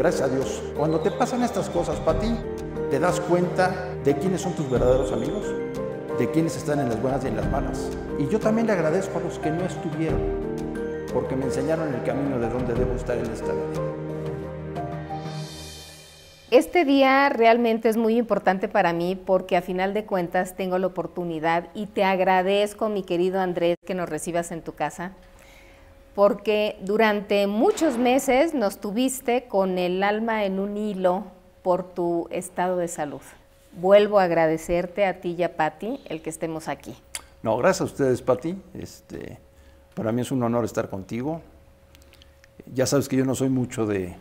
gracias a Dios, cuando te pasan estas cosas, Pati, te das cuenta de quiénes son tus verdaderos amigos, de quiénes están en las buenas y en las malas. Y yo también le agradezco a los que no estuvieron, porque me enseñaron el camino de dónde debo estar en esta vida. Este día realmente es muy importante para mí porque a final de cuentas tengo la oportunidad y te agradezco, mi querido Andrés, que nos recibas en tu casa porque durante muchos meses nos tuviste con el alma en un hilo por tu estado de salud. Vuelvo a agradecerte a ti y a Patti el que estemos aquí. No, gracias a ustedes, Patti. Este, para mí es un honor estar contigo. Ya sabes que yo no soy mucho de,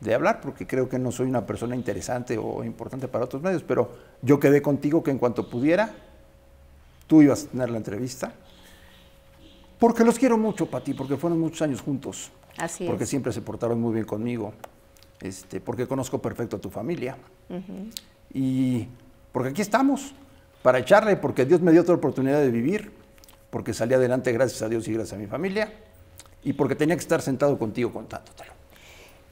de hablar porque creo que no soy una persona interesante o importante para otros medios, pero yo quedé contigo que en cuanto pudiera, tú ibas a tener la entrevista porque los quiero mucho, Pati, porque fueron muchos años juntos. Así porque siempre se portaron muy bien conmigo. Este, porque conozco perfecto a tu familia. Y porque aquí estamos, para echarle, porque Dios me dio otra oportunidad de vivir, porque salí adelante gracias a Dios y gracias a mi familia, y porque tenía que estar sentado contigo contándotelo.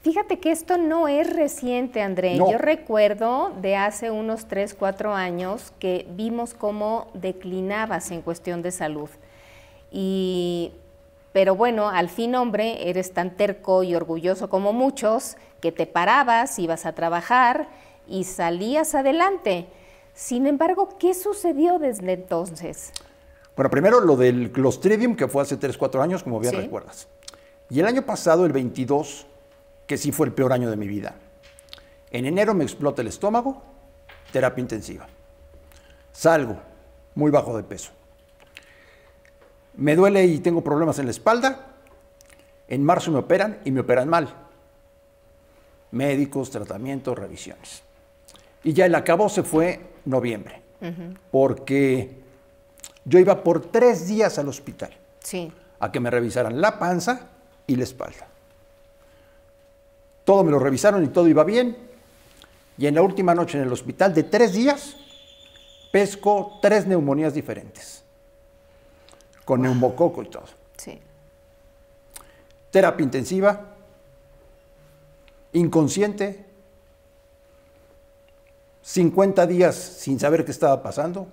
Fíjate que esto no es reciente, André. Yo recuerdo de hace unos 3, 4 años que vimos cómo declinabas en cuestión de salud. Y, pero bueno, al fin hombre, eres tan terco y orgulloso como muchos, que te parabas, ibas a trabajar y salías adelante. Sin embargo, ¿qué sucedió desde entonces? Bueno, primero lo del Clostridium, que fue hace 3, 4 años, como bien recuerdas. Y el año pasado, el 22, que sí fue el peor año de mi vida. En enero me explota el estómago, terapia intensiva. Salgo muy bajo de peso me duele y tengo problemas en la espalda, en marzo me operan y me operan mal. Médicos, tratamientos, revisiones. Y ya el acabo se fue noviembre, porque yo iba por tres días al hospital a que me revisaran la panza y la espalda. Todo me lo revisaron y todo iba bien. Y en la última noche en el hospital de tres días, pesco tres neumonías diferentes con neumococo y todo. Sí. Terapia intensiva, inconsciente, 50 días sin saber qué estaba pasando,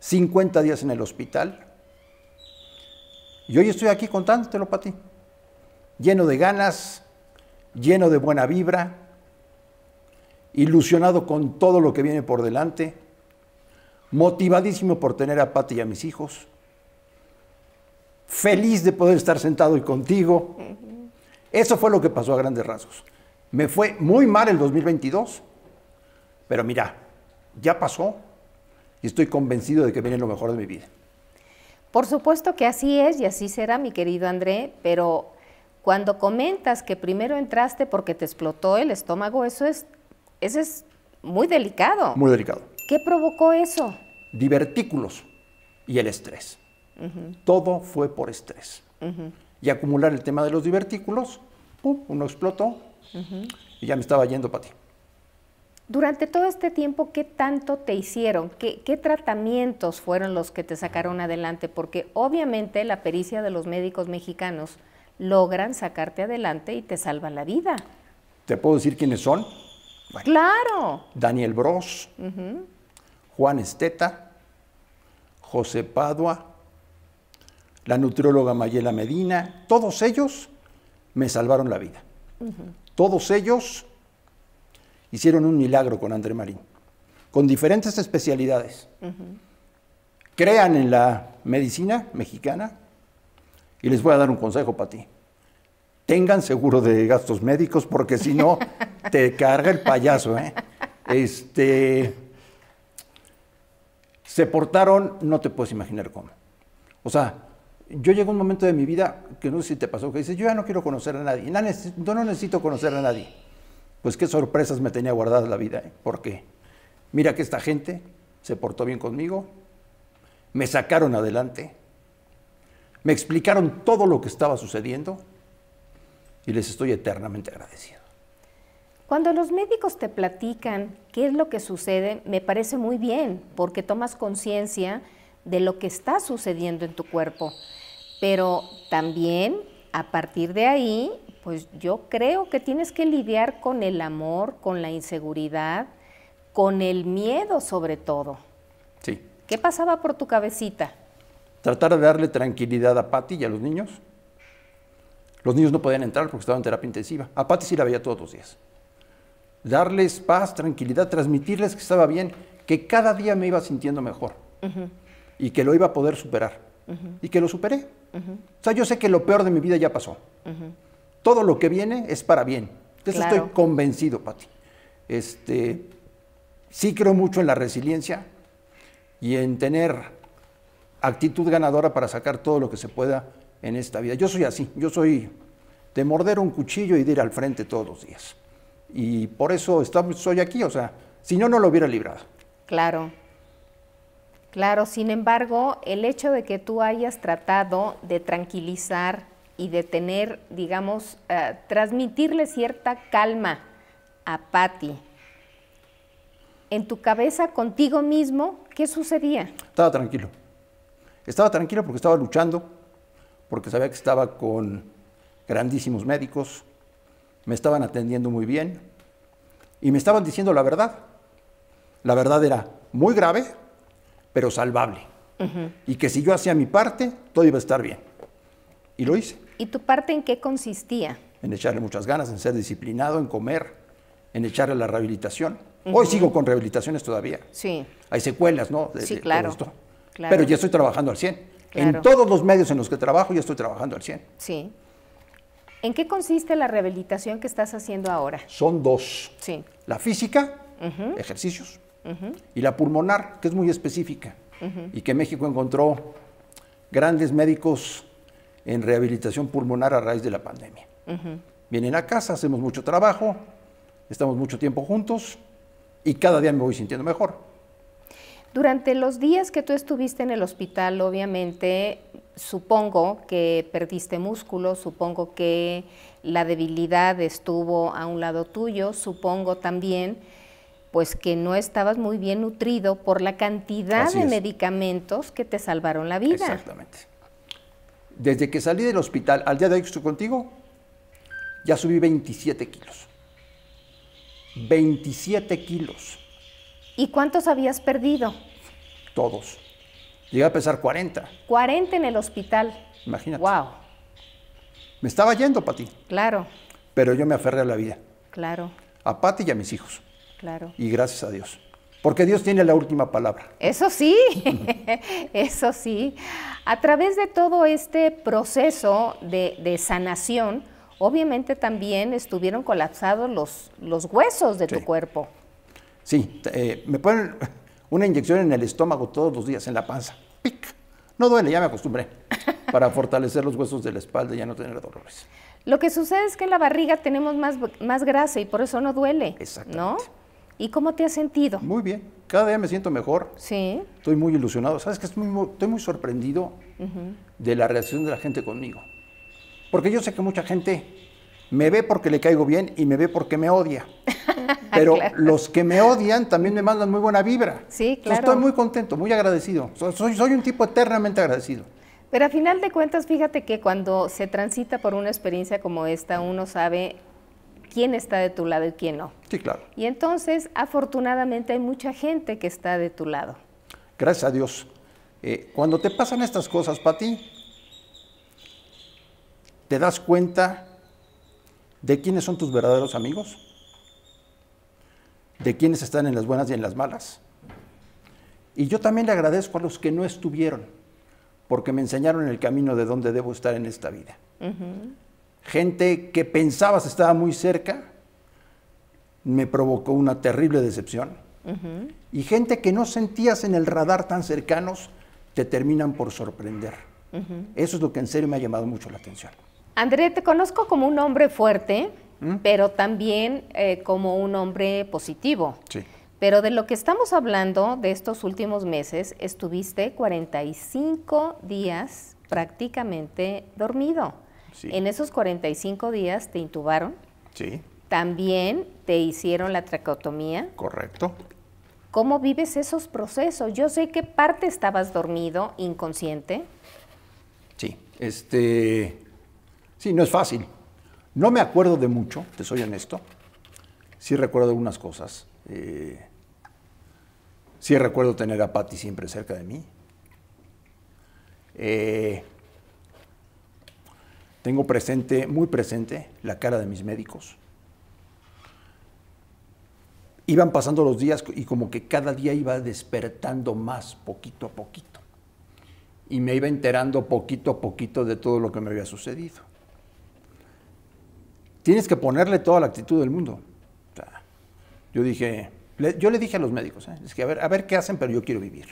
50 días en el hospital. Y hoy estoy aquí contándotelo para ti, lleno de ganas, lleno de buena vibra, ilusionado con todo lo que viene por delante, motivadísimo por tener a Pati y a mis hijos, feliz de poder estar sentado y contigo. Eso fue lo que pasó a grandes rasgos. Me fue muy mal el 2022, pero mira, ya pasó y estoy convencido de que viene lo mejor de mi vida. Por supuesto que así es y así será, mi querido André, pero cuando comentas que primero entraste porque te explotó el estómago, eso es, eso es muy delicado. Muy delicado. ¿Qué provocó eso? Divertículos y el estrés. Todo fue por estrés. Y acumular el tema de los divertículos, ¡pum! uno explotó y ya me estaba yendo para ti. Durante todo este tiempo, ¿qué tanto te hicieron? ¿Qué, tratamientos fueron los que te sacaron adelante? Porque obviamente la pericia de los médicos mexicanos logran sacarte adelante y te salvan la vida. ¿Te puedo decir quiénes son? claro. Daniel Bros, Juan Esteta, José Padua, la nutrióloga Mayela Medina, todos ellos me salvaron la vida. Todos ellos hicieron un milagro con André Marín, con diferentes especialidades. Crean en la medicina mexicana y les voy a dar un consejo para ti. Tengan seguro de gastos médicos porque si no te carga el payaso. ¿eh? Este, se portaron, no te puedes imaginar cómo. O sea, yo llego a un momento de mi vida, que no sé si te pasó, que dices, yo ya no quiero conocer a nadie, no necesito, no necesito conocer a nadie. Pues qué sorpresas me tenía guardada la vida, ¿eh? qué? mira que esta gente se portó bien conmigo, me sacaron adelante, me explicaron todo lo que estaba sucediendo y les estoy eternamente agradecido. Cuando los médicos te platican qué es lo que sucede, me parece muy bien, porque tomas conciencia de lo que está sucediendo en tu cuerpo. Pero también a partir de ahí, pues yo creo que tienes que lidiar con el amor, con la inseguridad, con el miedo sobre todo. Sí. ¿Qué pasaba por tu cabecita? Tratar de darle tranquilidad a Patti y a los niños. Los niños no podían entrar porque estaban en terapia intensiva. A Patti sí la veía todos los días. Darles paz, tranquilidad, transmitirles que estaba bien, que cada día me iba sintiendo mejor. Ajá y que lo iba a poder superar. Y que lo superé. O sea, yo sé que lo peor de mi vida ya pasó. Todo lo que viene es para bien. De eso estoy convencido, Pati. Este, sí creo mucho en la resiliencia y en tener actitud ganadora para sacar todo lo que se pueda en esta vida. Yo soy así, yo soy de morder un cuchillo y de ir al frente todos los días. Y por eso estoy, aquí, o sea, si no, no lo hubiera librado. Claro. Claro, sin embargo, el hecho de que tú hayas tratado de tranquilizar y de tener, digamos, eh, transmitirle cierta calma a Patti, en tu cabeza, contigo mismo, ¿qué sucedía? Estaba tranquilo. Estaba tranquilo porque estaba luchando, porque sabía que estaba con grandísimos médicos, me estaban atendiendo muy bien y me estaban diciendo la verdad. La verdad era muy grave, pero salvable. Y que si yo hacía mi parte, todo iba a estar bien. Y lo hice. ¿Y tu parte en qué consistía? En echarle muchas ganas, en ser disciplinado, en comer, en echarle la rehabilitación. Hoy sigo con rehabilitaciones todavía. Sí. Hay secuelas, ¿no? sí, claro. Pero ya estoy trabajando al 100. En todos los medios en los que trabajo ya estoy trabajando al 100. Sí. ¿En qué consiste la rehabilitación que estás haciendo ahora? Son dos. Sí. La física, ejercicios, y la pulmonar, que es muy específica, y que México encontró grandes médicos en rehabilitación pulmonar a raíz de la pandemia. Vienen a casa, hacemos mucho trabajo, estamos mucho tiempo juntos y cada día me voy sintiendo mejor. Durante los días que tú estuviste en el hospital, obviamente, supongo que perdiste músculo, supongo que la debilidad estuvo a un lado tuyo, supongo también pues que no estabas muy bien nutrido por la cantidad de medicamentos que te salvaron la vida. Exactamente. Desde que salí del hospital al día de hoy que estoy contigo, ya subí 27 kilos. 27 kilos. ¿Y cuántos habías perdido? Todos. Llegué a pesar 40. 40 en el hospital. Imagínate. Wow. Me estaba yendo, Pati. Claro. Pero yo me aferré a la vida. Claro. A Pati y a mis hijos. Claro. Y gracias a Dios. Porque Dios tiene la última palabra. Eso sí, eso sí. A través de todo este proceso de, de sanación, obviamente también estuvieron colapsados los, los huesos de tu cuerpo. Sí, eh, me ponen una inyección en el estómago todos los días, en la panza. ¡Pic! No duele, ya me acostumbré. Para fortalecer los huesos de la espalda y ya no tener dolores. Lo que sucede es que en la barriga tenemos más, más grasa y por eso no duele. exacto ¿no? ¿Y cómo te has sentido? Muy bien, cada día me siento mejor. Sí. Estoy muy ilusionado. ¿Sabes que Estoy muy, muy sorprendido de la reacción de la gente conmigo. Porque yo sé que mucha gente me ve porque le caigo bien y me ve porque me odia. Pero los que me odian también me mandan muy buena vibra. Sí, claro. estoy muy contento, muy agradecido. Soy, soy un tipo eternamente agradecido. Pero a final de cuentas, fíjate que cuando se transita por una experiencia como esta, uno sabe quién está de tu lado y quién no. Sí, claro. Y entonces, afortunadamente, hay mucha gente que está de tu lado. Gracias a Dios. Eh, cuando te pasan estas cosas, Pati, ¿te das cuenta de quiénes son tus verdaderos amigos? ¿De quiénes están en las buenas y en las malas? Y yo también le agradezco a los que no estuvieron, porque me enseñaron el camino de dónde debo estar en esta vida gente que pensabas estaba muy cerca, me provocó una terrible decepción. Y gente que no sentías en el radar tan cercanos, te terminan por sorprender. Eso es lo que en serio me ha llamado mucho la atención. André, te conozco como un hombre fuerte, ¿Mm? pero también eh, como un hombre positivo. Pero de lo que estamos hablando de estos últimos meses, estuviste 45 días prácticamente dormido. En esos 45 días te intubaron. Sí. También te hicieron la tracotomía. Correcto. ¿Cómo vives esos procesos? Yo sé que parte estabas dormido, inconsciente. Sí, este. Sí, no es fácil. No me acuerdo de mucho, te soy honesto. Sí recuerdo algunas cosas. Eh, sí recuerdo tener a Patty siempre cerca de mí. Eh, tengo presente, muy presente, la cara de mis médicos. Iban pasando los días y como que cada día iba despertando más, poquito a poquito. Y me iba enterando poquito a poquito de todo lo que me había sucedido. Tienes que ponerle toda la actitud del mundo. yo dije, le, yo le dije a los médicos, ¿eh? es que a ver, a ver qué hacen, pero yo quiero vivir.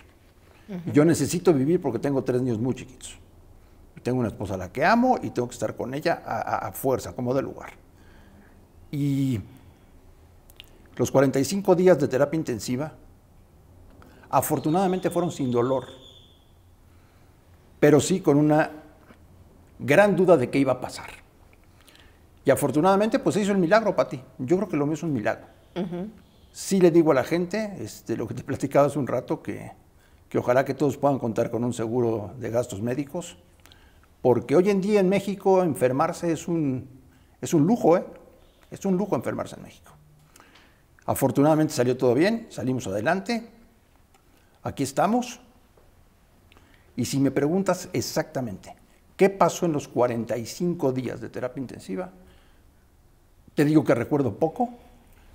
Yo necesito vivir porque tengo tres niños muy chiquitos. Tengo una esposa a la que amo y tengo que estar con ella a, fuerza, como de lugar. Y los 45 días de terapia intensiva, afortunadamente fueron sin dolor, pero sí con una gran duda de qué iba a pasar. Y afortunadamente, pues se hizo el milagro, Pati. Yo creo que lo mío es un milagro. Sí le digo a la gente, este, lo que te platicaba hace un rato, que, que ojalá que todos puedan contar con un seguro de gastos médicos. Porque hoy en día en México enfermarse es un, es un lujo, ¿eh? Es un lujo enfermarse en México. Afortunadamente salió todo bien, salimos adelante, aquí estamos. Y si me preguntas exactamente qué pasó en los 45 días de terapia intensiva, te digo que recuerdo poco,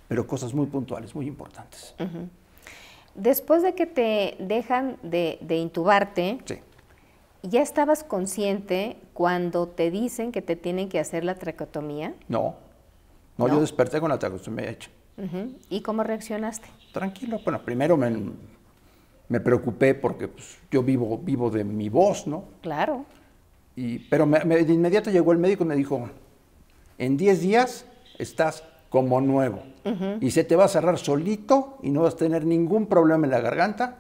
pero cosas muy puntuales, muy importantes. Después de que te dejan de, de intubarte, ¿Ya estabas consciente cuando te dicen que te tienen que hacer la tracotomía? No. no. yo desperté con la tracotomía hecha. ¿Y cómo reaccionaste? Tranquilo. Bueno, primero me, preocupé porque pues, yo vivo, vivo de mi voz, ¿no? Claro. Y, pero de inmediato llegó el médico y me dijo, en 10 días estás como nuevo. Y se te va a cerrar solito y no vas a tener ningún problema en la garganta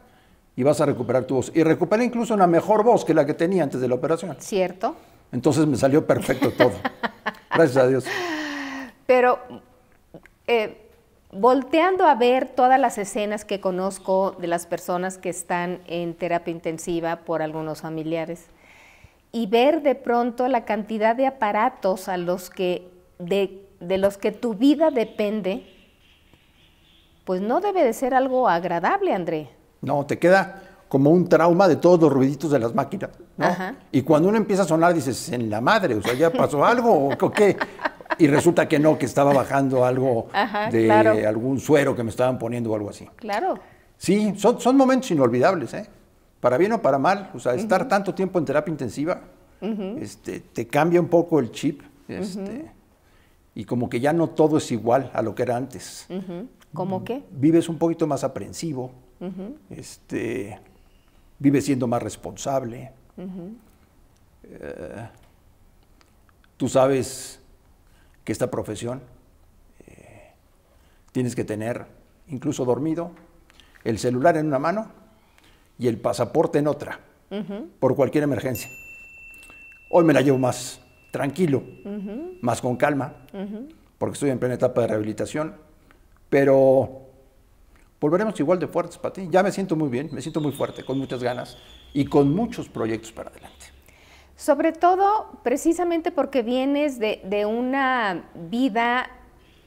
y vas a recuperar tu voz. Y recuperé incluso una mejor voz que la que tenía antes de la operación. Cierto. Entonces me salió perfecto todo. Gracias a Dios. Pero eh, volteando a ver todas las escenas que conozco de las personas que están en terapia intensiva por algunos familiares y ver de pronto la cantidad de aparatos a los que de, de los que tu vida depende, pues no debe de ser algo agradable, André. No, te queda como un trauma de todos los ruiditos de las máquinas. ¿no? Y cuando uno empieza a sonar, dices, en la madre, o sea, ¿ya pasó algo o qué? Y resulta que no, que estaba bajando algo de algún suero que me estaban poniendo o algo así. Claro. Sí, son, momentos inolvidables, ¿eh? Para bien o para mal, o sea, estar tanto tiempo en terapia intensiva, este, te cambia un poco el chip, este, y como que ya no todo es igual a lo que era antes. ¿Cómo mm, qué? Vives un poquito más aprensivo, este, vive siendo más responsable. Eh, tú sabes que esta profesión eh, tienes que tener, incluso dormido, el celular en una mano y el pasaporte en otra, por cualquier emergencia. Hoy me la llevo más tranquilo, más con calma, porque estoy en plena etapa de rehabilitación, pero volveremos igual de fuertes para ti. Ya me siento muy bien, me siento muy fuerte, con muchas ganas y con muchos proyectos para adelante. Sobre todo, precisamente porque vienes de, una vida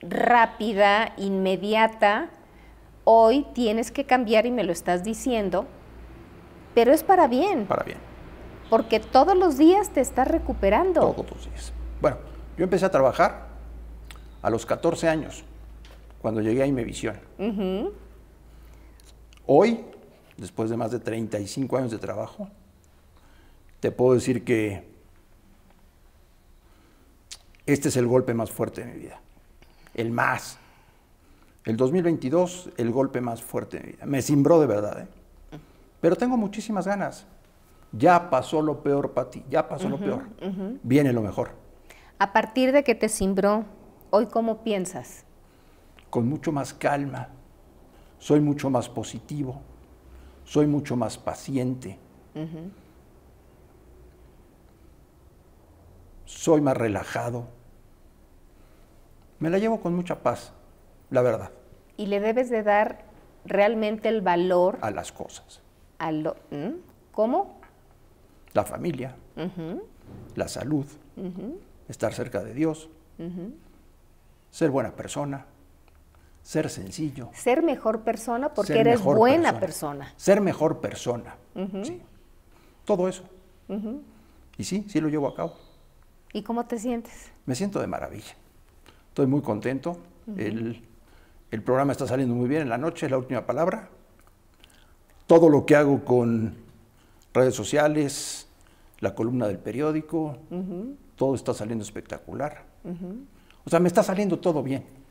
rápida, inmediata, hoy tienes que cambiar y me lo estás diciendo, pero es para bien. Para bien. Porque todos los días te estás recuperando. Todos los días. Bueno, yo empecé a trabajar a los 14 años, cuando llegué a mi visión Hoy, después de más de 35 años de trabajo, te puedo decir que este es el golpe más fuerte de mi vida. El más. El 2022, el golpe más fuerte de mi vida. Me cimbró de verdad. ¿eh? Pero tengo muchísimas ganas. Ya pasó lo peor para ti, ya pasó lo peor. Viene lo mejor. A partir de que te cimbró, ¿hoy cómo piensas? Con mucho más calma, soy mucho más positivo, soy mucho más paciente, soy más relajado. Me la llevo con mucha paz, la verdad. Y le debes de dar realmente el valor a las cosas. A lo, ¿Cómo? La familia, la salud, estar cerca de Dios, ser buena persona ser sencillo. Ser mejor persona porque eres buena persona. Ser mejor persona. sí. Todo eso. Y sí, sí lo llevo a cabo. ¿Y cómo te sientes? Me siento de maravilla. Estoy muy contento. el, el, programa está saliendo muy bien en la noche, es la última palabra. Todo lo que hago con redes sociales, la columna del periódico, todo está saliendo espectacular. O sea, me está saliendo todo bien.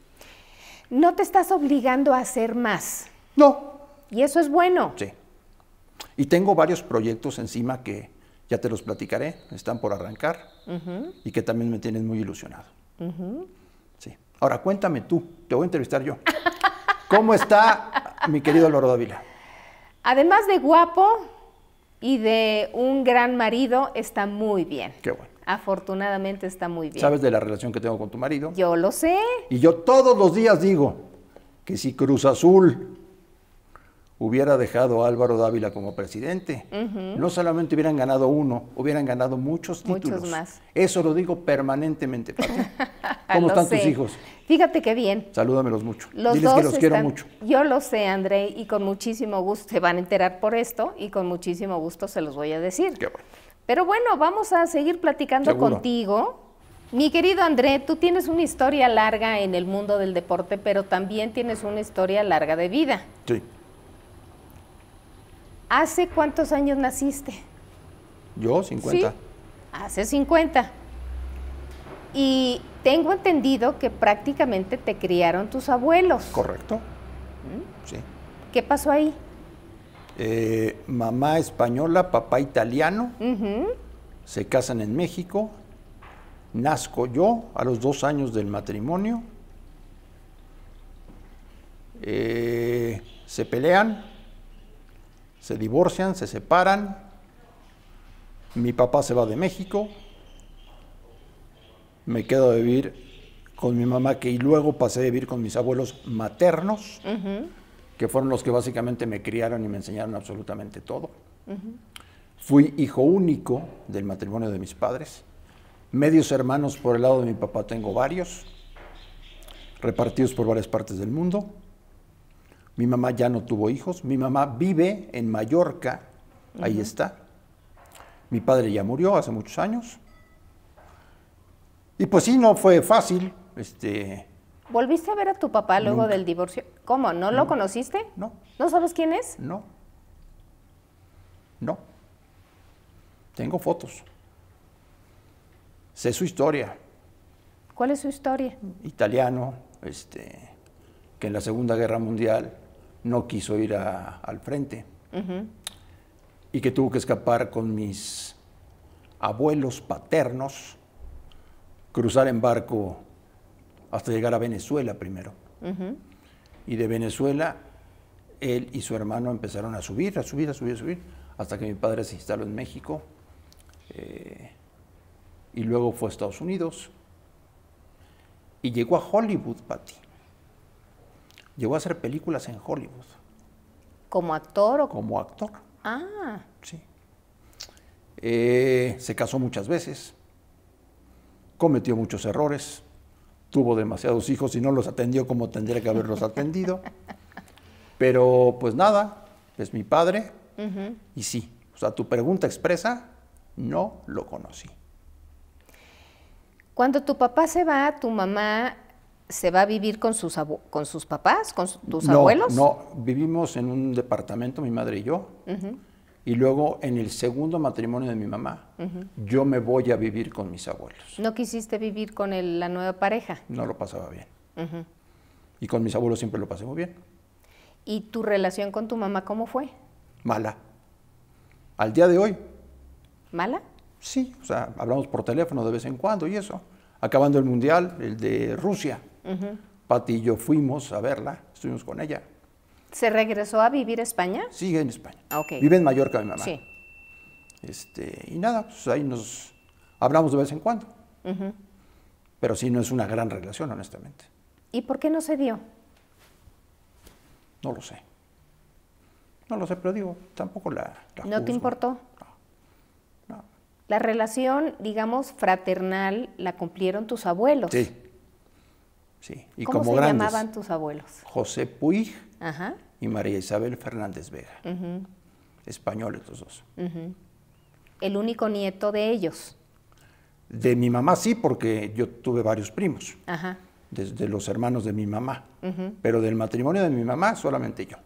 No te estás obligando a hacer más. No. Y eso es bueno. Sí. Y tengo varios proyectos encima que ya te los platicaré, están por arrancar y que también me tienen muy ilusionado. Sí. Ahora cuéntame tú, te voy a entrevistar yo. ¿Cómo está mi querido Loro Dávila? Además de guapo y de un gran marido, está muy bien. Qué bueno. Afortunadamente está muy bien. ¿Sabes de la relación que tengo con tu marido? Yo lo sé. Y yo todos los días digo que si Cruz Azul hubiera dejado a Álvaro Dávila como presidente, no solamente hubieran ganado uno, hubieran ganado muchos títulos. Muchos más. Eso lo digo permanentemente, ¿Cómo están tus hijos? Fíjate qué bien. Salúdamelos mucho. Los Diles que los quiero mucho. Yo lo sé, André, y con muchísimo gusto se van a enterar por esto y con muchísimo gusto se los voy a decir. Qué bueno. Pero bueno, vamos a seguir platicando contigo. Mi querido André, tú tienes una historia larga en el mundo del deporte, pero también tienes una historia larga de vida. Sí. ¿Hace cuántos años naciste? Yo, 50. Sí, hace 50. Y tengo entendido que prácticamente te criaron tus abuelos. Correcto. ¿Mm? Sí. ¿Qué pasó ahí? Eh, mamá española, papá italiano, se casan en México, nazco yo a los dos años del matrimonio, eh, se pelean, se divorcian, se separan, mi papá se va de México, me quedo a vivir con mi mamá que y luego pasé a vivir con mis abuelos maternos que fueron los que básicamente me criaron y me enseñaron absolutamente todo. Fui hijo único del matrimonio de mis padres. Medios hermanos por el lado de mi papá tengo varios, repartidos por varias partes del mundo. Mi mamá ya no tuvo hijos. Mi mamá vive en Mallorca, ahí está. Mi padre ya murió hace muchos años. Y pues sí, no fue fácil. Este, ¿Volviste a ver a tu papá luego del divorcio? ¿Cómo? ¿No, lo conociste? No. ¿No sabes quién es? No. No. Tengo fotos. Sé su historia. ¿Cuál es su historia? Italiano, este, que en la Segunda Guerra Mundial no quiso ir al frente y que tuvo que escapar con mis abuelos paternos, cruzar en barco hasta llegar a Venezuela primero. Y de Venezuela, él y su hermano empezaron a subir, a subir, a subir, a subir, hasta que mi padre se instaló en México. Eh, y luego fue a Estados Unidos. Y llegó a Hollywood, Patti. Llegó a hacer películas en Hollywood. ¿Como actor o como actor? Ah. Sí. Eh, se casó muchas veces. Cometió muchos errores tuvo demasiados hijos y no los atendió como tendría que haberlos atendido. Pero pues nada, es mi padre y sí, o sea, tu pregunta expresa, no lo conocí. Cuando tu papá se va, tu mamá se va a vivir con sus, con sus papás, con tus abuelos. No, vivimos en un departamento, mi madre y yo. Y luego en el segundo matrimonio de mi mamá, yo me voy a vivir con mis abuelos. ¿No quisiste vivir con la nueva pareja? No lo pasaba bien. Y con mis abuelos siempre lo pasé muy bien. ¿Y tu relación con tu mamá cómo fue? Mala. Al día de hoy. ¿Mala? Sí, o sea, hablamos por teléfono de vez en cuando y eso. Acabando el mundial, el de Rusia, Pati y yo fuimos a verla, estuvimos con ella. ¿Se regresó a vivir a España? Sigue en España. Ah, Vive en Mallorca mi mamá. Sí. Este, y nada, pues ahí nos hablamos de vez en cuando. Pero sí, no es una gran relación, honestamente. ¿Y por qué no se dio? No lo sé. No lo sé, pero digo, tampoco la... ¿No te importó? No. La relación, digamos, fraternal la cumplieron tus abuelos. Sí. Sí. Y ¿Cómo se llamaban tus abuelos? José Puig Ajá. y María Isabel Fernández Vega. Españoles los dos. ¿El único nieto de ellos? De mi mamá sí, porque yo tuve varios primos. Ajá. Desde los hermanos de mi mamá. Pero del matrimonio de mi mamá, solamente yo.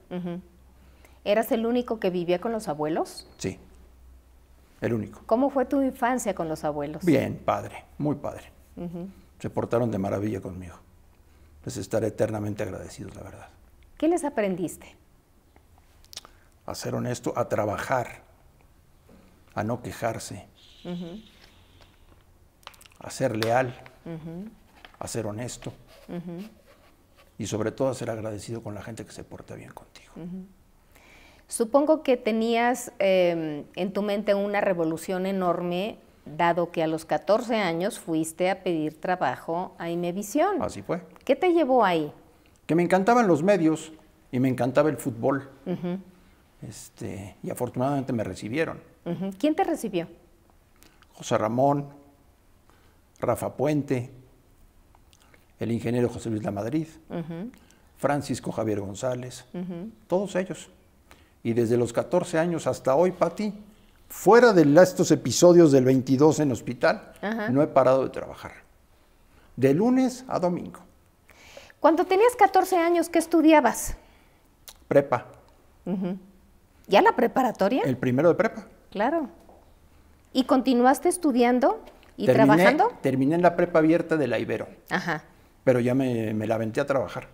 ¿Eras el único que vivía con los abuelos? Sí. El único. ¿Cómo fue tu infancia con los abuelos? Bien, padre, muy padre. Se portaron de maravilla conmigo. Les estaré eternamente agradecidos, la verdad. ¿Qué les aprendiste? A ser honesto, a trabajar, a no quejarse, a ser leal, a ser honesto y sobre todo a ser agradecido con la gente que se porta bien contigo. Supongo que tenías em, en tu mente una revolución enorme, dado que a los 14 años fuiste a pedir trabajo a Imevisión. Así fue. ¿Qué te llevó ahí? que me encantaban los medios y me encantaba el fútbol. este, y afortunadamente me recibieron. ¿Quién te recibió? José Ramón, Rafa Puente, el ingeniero José Luis Lamadrid, Francisco Javier González, todos ellos. Y desde los 14 años hasta hoy, Pati, fuera de estos episodios del 22 en hospital, no he parado de trabajar. De lunes a domingo. Cuando tenías 14 años, ¿qué estudiabas? Prepa. ¿Ya la preparatoria? El primero de prepa. Claro. ¿Y continuaste estudiando y trabajando? Terminé en la prepa abierta de la Ibero. Ajá. Pero ya me, la aventé a trabajar.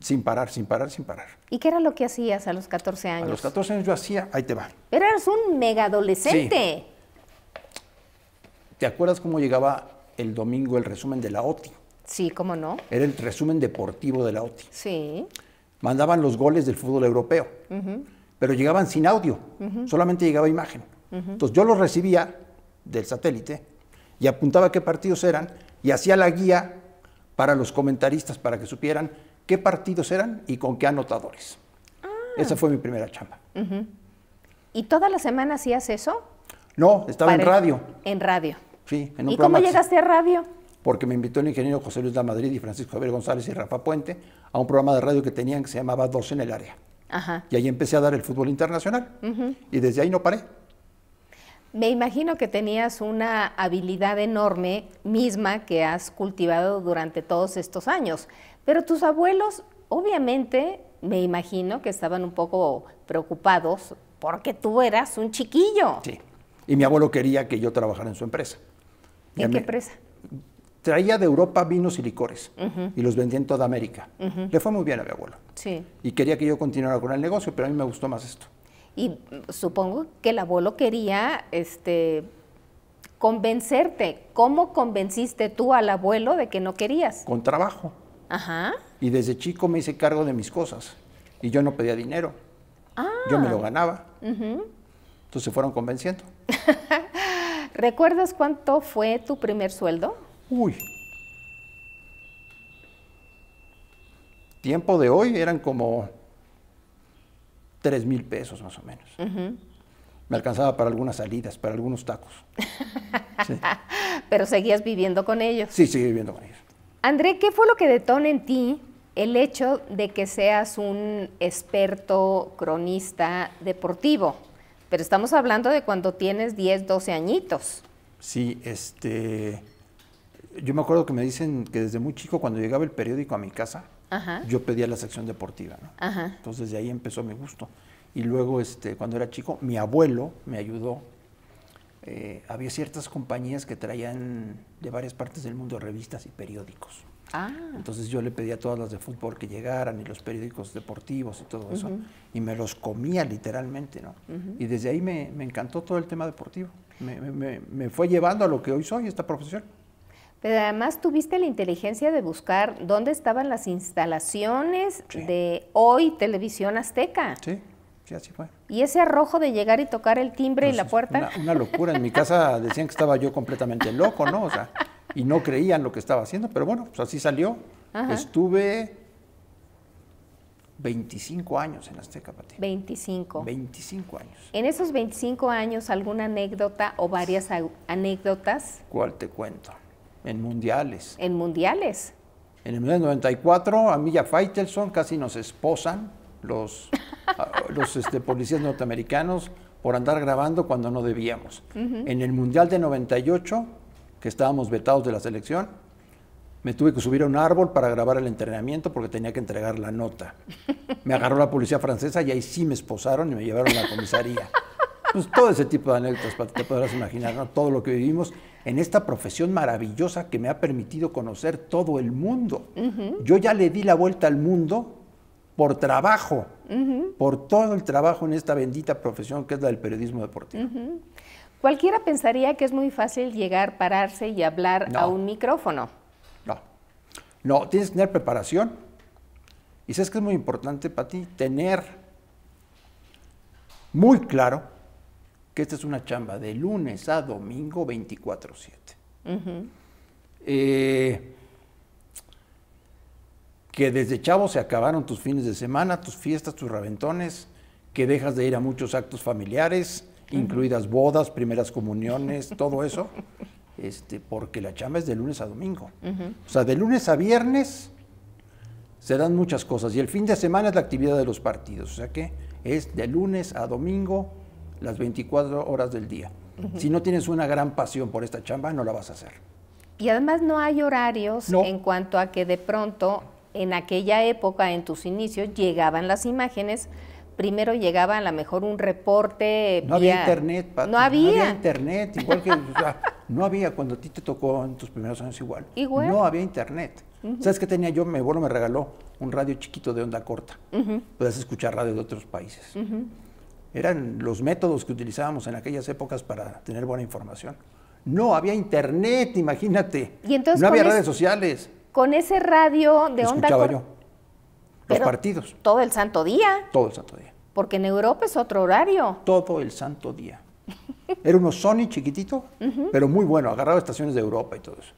Sin parar, sin parar, sin parar. ¿Y qué era lo que hacías a los 14 años? A los 14 años yo hacía, ahí te va. Eras un mega adolescente. ¿Te acuerdas cómo llegaba el domingo el resumen de la OTI? Sí, cómo no. Era el resumen deportivo de la OTI. Sí. Mandaban los goles del fútbol europeo, pero llegaban sin audio, solamente llegaba imagen. Entonces yo los recibía del satélite y apuntaba qué partidos eran y hacía la guía para los comentaristas para que supieran qué partidos eran y con qué anotadores. Ah. Esa fue mi primera chamba. ¿Y toda la semana hacías eso? No, estaba en radio. En radio. Sí, en un ¿Y cómo llegaste a radio? porque me invitó el ingeniero José Luis Madrid y Francisco Javier González y Rafa Puente a un programa de radio que tenían que se llamaba Dos en el área. Y ahí empecé a dar el fútbol internacional y desde ahí no paré. Me imagino que tenías una habilidad enorme misma que has cultivado durante todos estos años, pero tus abuelos obviamente me imagino que estaban un poco preocupados porque tú eras un chiquillo. Sí, y mi abuelo quería que yo trabajara en su empresa. ¿En qué empresa? traía de Europa vinos y licores y los vendía en toda América. Le fue muy bien a mi abuelo. Sí. Y quería que yo continuara con el negocio, pero a mí me gustó más esto. Y supongo que el abuelo quería este, convencerte. ¿Cómo convenciste tú al abuelo de que no querías? Con trabajo. Ajá. Y desde chico me hice cargo de mis cosas. Y yo no pedía dinero. Ah. Yo me lo ganaba. Entonces se fueron convenciendo. ¿Recuerdas cuánto fue tu primer sueldo? Uy. Tiempo de hoy eran como tres mil pesos más o menos. Me alcanzaba para algunas salidas, para algunos tacos. Pero seguías viviendo con ellos. Sí, sigue viviendo con ellos. André, ¿qué fue lo que detona en ti el hecho de que seas un experto cronista deportivo? Pero estamos hablando de cuando tienes 10, 12 añitos. Sí, este yo me acuerdo que me dicen que desde muy chico, cuando llegaba el periódico a mi casa, yo pedía la sección deportiva. Entonces de ahí empezó mi gusto. Y luego, este, cuando era chico, mi abuelo me ayudó. Eh, había ciertas compañías que traían de varias partes del mundo revistas y periódicos. Ah. Entonces yo le pedía a todas las de fútbol que llegaran y los periódicos deportivos y todo eso. Y me los comía literalmente, ¿no? Y desde ahí me, me, encantó todo el tema deportivo. me, me fue llevando a lo que hoy soy, esta profesión. Pero además tuviste la inteligencia de buscar dónde estaban las instalaciones de hoy Televisión Azteca. Sí, sí, así fue. Y ese arrojo de llegar y tocar el timbre y la puerta. Una, locura. En mi casa decían que estaba yo completamente loco, ¿no? O sea, y no creían lo que estaba haciendo, pero bueno, pues así salió. Estuve 25 años en Azteca, Pati. 25. 25 años. En esos 25 años, ¿alguna anécdota o varias anécdotas? ¿Cuál te cuento? En mundiales. En mundiales. En el 94, a Milla Faitelson casi nos esposan los, los este, policías norteamericanos por andar grabando cuando no debíamos. En el Mundial de 98, que estábamos vetados de la selección, me tuve que subir a un árbol para grabar el entrenamiento porque tenía que entregar la nota. Me agarró la policía francesa y ahí sí me esposaron y me llevaron a la comisaría. Pues todo ese tipo de anécdotas, te podrás imaginar, todo lo que vivimos en esta profesión maravillosa que me ha permitido conocer todo el mundo. Yo ya le di la vuelta al mundo por trabajo, por todo el trabajo en esta bendita profesión que es la del periodismo deportivo. Cualquiera pensaría que es muy fácil llegar, pararse y hablar a un micrófono. No, no, tienes que tener preparación. Y sabes que es muy importante para ti tener muy claro que esta es una chamba de lunes a domingo 24/7. Eh, que desde chavo se acabaron tus fines de semana, tus fiestas, tus raventones que dejas de ir a muchos actos familiares, incluidas bodas, primeras comuniones, todo eso, este, porque la chamba es de lunes a domingo. O sea, de lunes a viernes se dan muchas cosas y el fin de semana es la actividad de los partidos, o sea que es de lunes a domingo las 24 horas del día. Si no tienes una gran pasión por esta chamba, no la vas a hacer. Y además no hay horarios en cuanto a que de pronto, en aquella época, en tus inicios, llegaban las imágenes. Primero llegaba a lo mejor un reporte. No había internet, no, había. no había. internet, igual que. no había cuando a ti te tocó en tus primeros años igual. Igual. No había internet. ¿Sabes qué tenía yo? Mi abuelo me regaló un radio chiquito de onda corta. Puedes escuchar radio de otros países. Eran los métodos que utilizábamos en aquellas épocas para tener buena información. No había internet, imagínate. no había redes sociales. Con ese radio de onda. Escuchaba yo. Los partidos. Todo el santo día. Todo el santo día. Porque en Europa es otro horario. Todo el santo día. Era uno Sony chiquitito, pero muy bueno, agarraba estaciones de Europa y todo eso.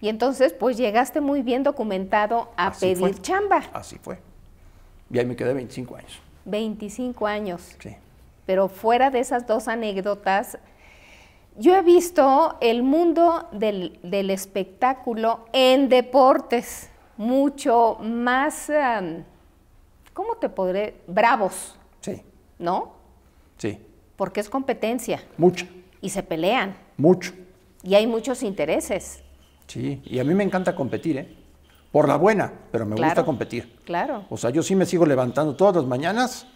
Y entonces, pues llegaste muy bien documentado a pedir chamba. Así fue. Y ahí me quedé 25 años. 25 años. Sí. Pero fuera de esas dos anécdotas, yo he visto el mundo del, espectáculo en deportes mucho más, ¿cómo te podré? Bravos. Sí. ¿No? Sí. Porque es competencia. Mucho. Y se pelean. Mucho. Y hay muchos intereses. Sí, y a mí me encanta competir, ¿eh? por la buena, pero me gusta competir. Claro. O sea, yo sí me sigo levantando todas las mañanas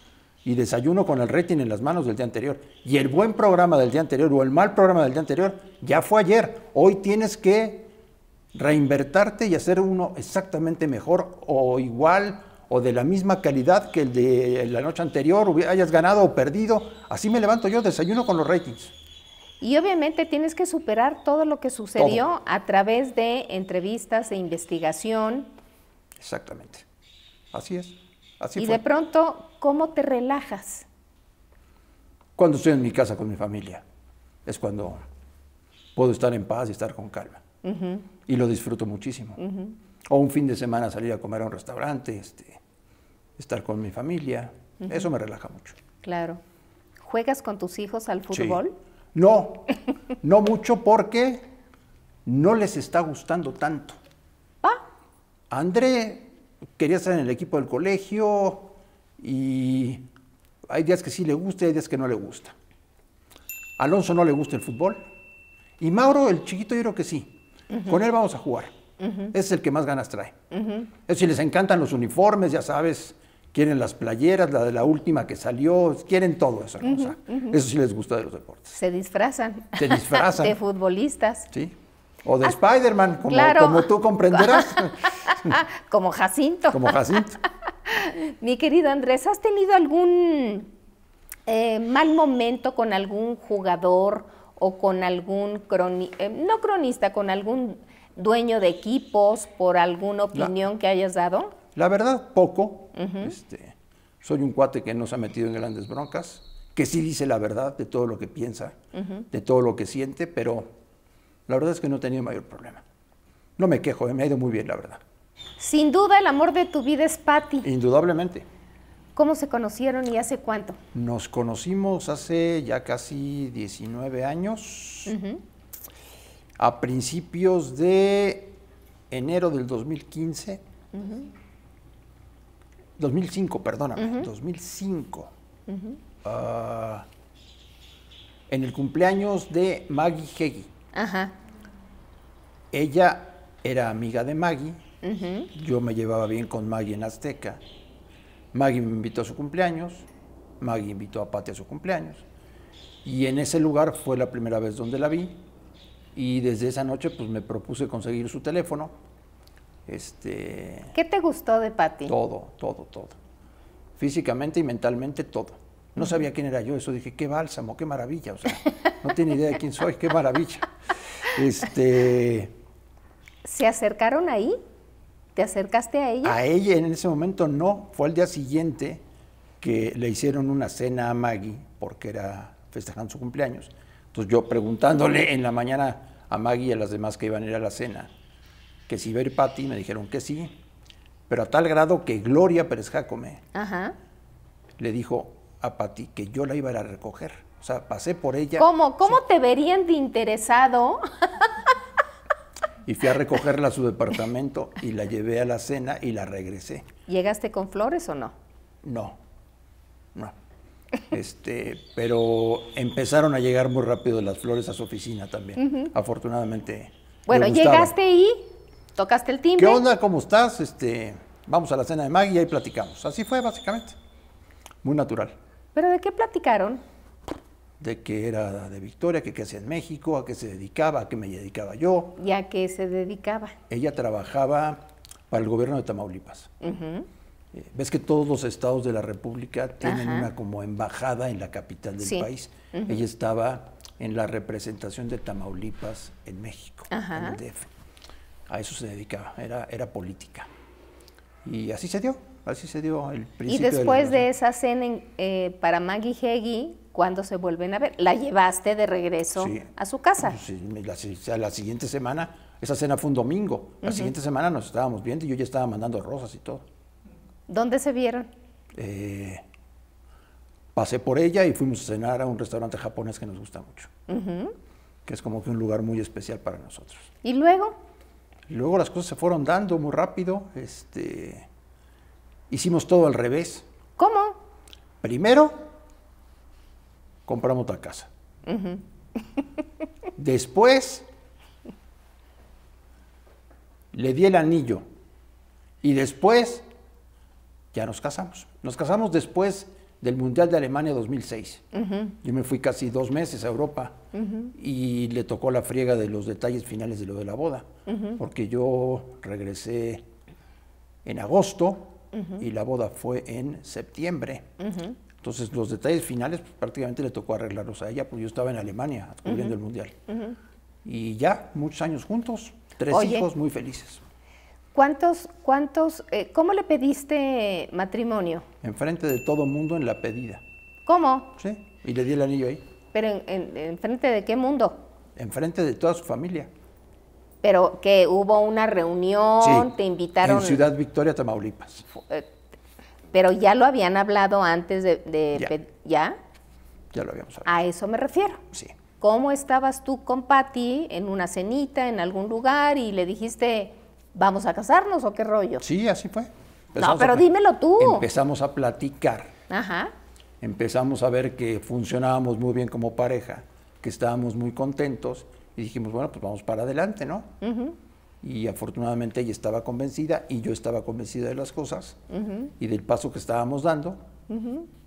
y desayuno con el rating en las manos del día anterior. Y el buen programa del día anterior o el mal programa del día anterior ya fue ayer. Hoy tienes que reinvertarte y hacer uno exactamente mejor o igual o de la misma calidad que el de la noche anterior, hayas ganado o perdido. Así me levanto yo, desayuno con los ratings. Y obviamente tienes que superar todo lo que sucedió a través de entrevistas e investigación. Exactamente. Así es. Así y de pronto, ¿cómo te relajas? Cuando estoy en mi casa con mi familia, es cuando puedo estar en paz y estar con calma. Y lo disfruto muchísimo. O un fin de semana salir a comer a un restaurante, este, estar con mi familia. Eso me relaja mucho. Claro. ¿Juegas con tus hijos al fútbol? No, no mucho porque no les está gustando tanto. ¿Ah? André quería estar en el equipo del colegio y hay días que sí le gusta y hay días que no le gusta. Alonso no le gusta el fútbol. Y Mauro, el chiquito, yo creo que sí. Con él vamos a jugar. Es el que más ganas trae. Es si les encantan los uniformes, ya sabes, quieren las playeras, la de la última que salió, quieren todo esa cosa. Eso sí les gusta de los deportes. Se disfrazan. Se disfrazan. de futbolistas. Sí. O de ah, Spiderman, Spider-Man, como, tú comprenderás. como Jacinto. Como Jacinto. Mi querido Andrés, ¿has tenido algún eh, mal momento con algún jugador o con algún, eh, no cronista, con algún dueño de equipos por alguna opinión que hayas dado? La verdad, poco. Este, soy un cuate que no se ha metido en grandes broncas, que sí dice la verdad de todo lo que piensa, de todo lo que siente, pero la verdad es que no he tenido mayor problema. No me quejo, eh, me ha ido muy bien, la verdad. Sin duda, el amor de tu vida es Patty. Indudablemente. ¿Cómo se conocieron y hace cuánto? Nos conocimos hace ya casi 19 años, a principios de enero del 2015. 2005, perdóname, 2005. Ah, en el cumpleaños de Maggie Heggie. Ella era amiga de Maggie. Yo me llevaba bien con Maggie en Azteca. Maggie me invitó a su cumpleaños. Maggie invitó a Patti a su cumpleaños. Y en ese lugar fue la primera vez donde la vi. Y desde esa noche pues me propuse conseguir su teléfono este, ¿Qué te gustó de Patti? Todo, todo, todo. Físicamente y mentalmente todo. No sabía quién era yo, eso dije, qué bálsamo, qué maravilla, o sea, no tiene idea de quién soy, qué maravilla. Este, ¿Se acercaron ahí? ¿Te acercaste a ella? A ella en ese momento no, fue al día siguiente que le hicieron una cena a Maggie porque era festejando su cumpleaños. Entonces yo preguntándole en la mañana a Maggie y a las demás que iban a ir a la cena, que si ver a Patti, me dijeron que sí, pero a tal grado que Gloria Pérez Jacome le dijo a Patti que yo la iba a ir a recoger. O sea, pasé por ella. ¿Cómo? ¿Cómo te verían de interesado? y fui a recogerla a su departamento y la llevé a la cena y la regresé. ¿Llegaste con flores o no? No, no. Este, pero empezaron a llegar muy rápido las flores a su oficina también. Afortunadamente. Bueno, llegaste y tocaste el timbre. ¿Qué onda? ¿Cómo estás? Este, vamos a la cena de Maggie y ahí platicamos. Así fue, básicamente. Muy natural. ¿Pero de qué platicaron? De que era de Victoria, que qué hacía en México, a qué se dedicaba, a qué me dedicaba yo. ¿Y a qué se dedicaba? Ella trabajaba para el gobierno de Tamaulipas. Eh, ves que todos los estados de la República tienen una como embajada en la capital del país. Ella estaba en la representación de Tamaulipas en México, en el DF a eso se dedicaba, era, era política. Y así se dio, así se dio el principio. Y después de, esa cena eh, para Maggie Hegi, cuando se vuelven a ver, la llevaste de regreso a su casa. Sí, la, siguiente semana, esa cena fue un domingo, la siguiente semana nos estábamos viendo y yo ya estaba mandando rosas y todo. ¿Dónde se vieron? Eh, pasé por ella y fuimos a cenar a un restaurante japonés que nos gusta mucho, que es como que un lugar muy especial para nosotros. ¿Y luego? luego las cosas se fueron dando muy rápido. Este, hicimos todo al revés. ¿Cómo? Primero, compramos otra casa. Después, le di el anillo. Y después, ya nos casamos. Nos casamos después del Mundial de Alemania 2006. Yo me fui casi dos meses a Europa y le tocó la friega de los detalles finales de lo de la boda, porque yo regresé en agosto y la boda fue en septiembre. Entonces los detalles finales pues, prácticamente le tocó arreglarlos a ella, porque yo estaba en Alemania cubriendo el Mundial. Y ya, muchos años juntos, tres hijos muy felices. ¿Cuántos, cuántos, eh, cómo le pediste matrimonio? enfrente de todo mundo en la pedida. ¿Cómo? Sí, y le di el anillo ahí. ¿Pero en, frente de qué mundo? Enfrente de toda su familia. Pero que hubo una reunión, te invitaron. En Ciudad Victoria, Tamaulipas. Eh, Pero ya lo habían hablado antes de. ya. ya. ¿Ya? lo habíamos hablado. A eso me refiero. Sí. ¿Cómo estabas tú con Patty en una cenita, en algún lugar, y le dijiste, vamos a casarnos o qué rollo? Sí, así fue no, pero dímelo tú. Empezamos a platicar. Ajá. Empezamos a ver que funcionábamos muy bien como pareja, que estábamos muy contentos y dijimos, bueno, pues vamos para adelante, ¿no? Y afortunadamente ella estaba convencida y yo estaba convencida de las cosas y del paso que estábamos dando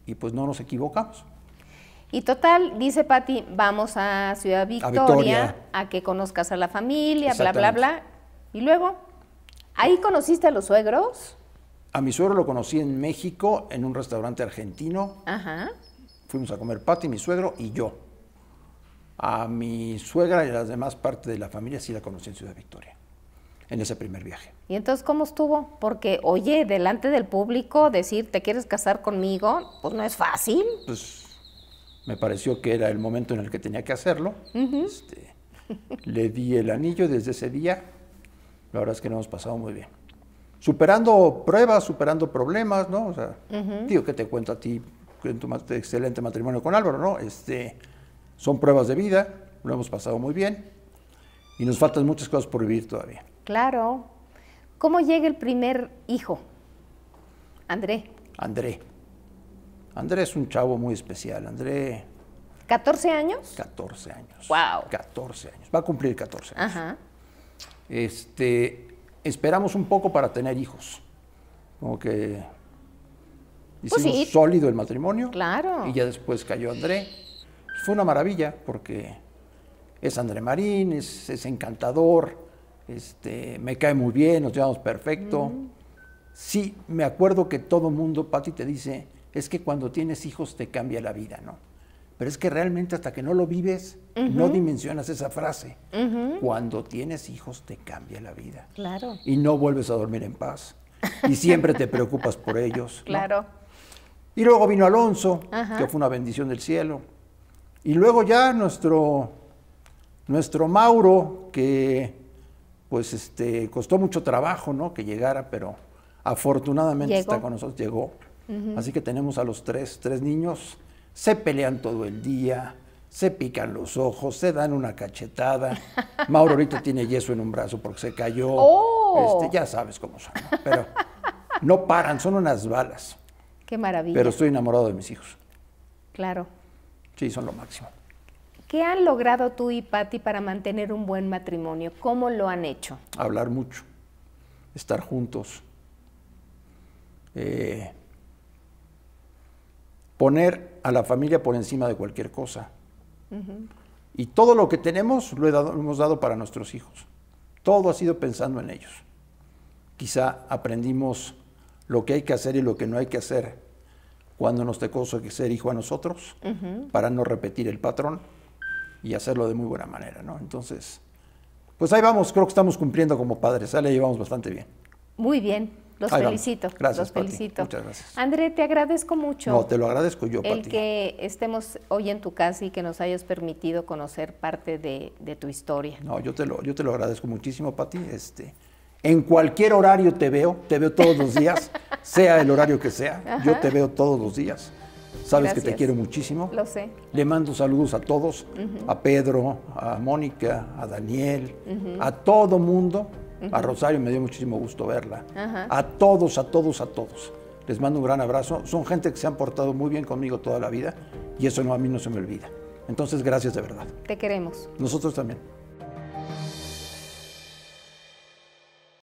y pues no nos equivocamos. Y total, dice Patti, vamos a Ciudad Victoria, a, que conozcas a la familia, bla, bla, bla. Y luego, ¿ahí conociste a los suegros? A mi suegro lo conocí en México, en un restaurante argentino. Fuimos a comer y mi suegro y yo. A mi suegra y a las demás partes de la familia sí la conocí en Ciudad Victoria, en ese primer viaje. ¿Y entonces cómo estuvo? Porque, oye, delante del público decir, ¿te quieres casar conmigo? Pues no es fácil. Pues me pareció que era el momento en el que tenía que hacerlo. Este, le di el anillo desde ese día. La verdad es que nos hemos pasado muy bien superando pruebas, superando problemas, ¿no? O sea, tío, ¿qué te cuento a ti en tu excelente matrimonio con Álvaro, no? Este, son pruebas de vida, lo hemos pasado muy bien y nos faltan muchas cosas por vivir todavía. Claro. ¿Cómo llega el primer hijo? André. André. André es un chavo muy especial. André. ¿14 años? 14 años. ¡Wow! 14 años. Va a cumplir 14 años. Ajá. Este, esperamos un poco para tener hijos. Como que pues hicimos sólido el matrimonio. Claro. Y ya después cayó André. Pues fue una maravilla porque es André Marín, es, encantador, este, me cae muy bien, nos llevamos perfecto. Sí, me acuerdo que todo mundo, Pati, te dice, es que cuando tienes hijos te cambia la vida, ¿no? Pero es que realmente hasta que no lo vives, no dimensionas esa frase. Cuando tienes hijos te cambia la vida. Claro. Y no vuelves a dormir en paz. Y siempre te preocupas por ellos. Claro. Y luego vino Alonso, que fue una bendición del cielo. Y luego ya nuestro, nuestro Mauro, que pues este, costó mucho trabajo, ¿no? Que llegara, pero afortunadamente está con nosotros, llegó. Así que tenemos a los tres, tres niños se pelean todo el día, se pican los ojos, se dan una cachetada. Mauro ahorita tiene yeso en un brazo porque se cayó. Oh. Este, ya sabes cómo son, pero no paran, son unas balas. Qué maravilla. Pero estoy enamorado de mis hijos. Claro. Sí, son lo máximo. ¿Qué han logrado tú y Patti para mantener un buen matrimonio? ¿Cómo lo han hecho? Hablar mucho, estar juntos, eh, poner a la familia por encima de cualquier cosa. Y todo lo que tenemos lo, hemos dado para nuestros hijos. Todo ha sido pensando en ellos. Quizá aprendimos lo que hay que hacer y lo que no hay que hacer cuando nos tocó ser hijo a nosotros, para no repetir el patrón y hacerlo de muy buena manera, ¿no? Entonces, pues ahí vamos, creo que estamos cumpliendo como padres, Ahí le llevamos bastante bien. Muy bien. Los felicito. Gracias. Los felicito. Muchas gracias. André, te agradezco mucho. No, te lo agradezco yo, El que estemos hoy en tu casa y que nos hayas permitido conocer parte de, tu historia. No, yo te lo, yo te lo agradezco muchísimo, Pati. Este, en cualquier horario te veo, te veo todos los días, sea el horario que sea. Yo te veo todos los días. Sabes que te quiero muchísimo. Lo sé. Le mando saludos a todos, a Pedro, a Mónica, a Daniel, a todo mundo a Rosario me dio muchísimo gusto verla. A todos, a todos, a todos. Les mando un gran abrazo. Son gente que se han portado muy bien conmigo toda la vida y eso no, a mí no se me olvida. Entonces, gracias de verdad. Te queremos. Nosotros también.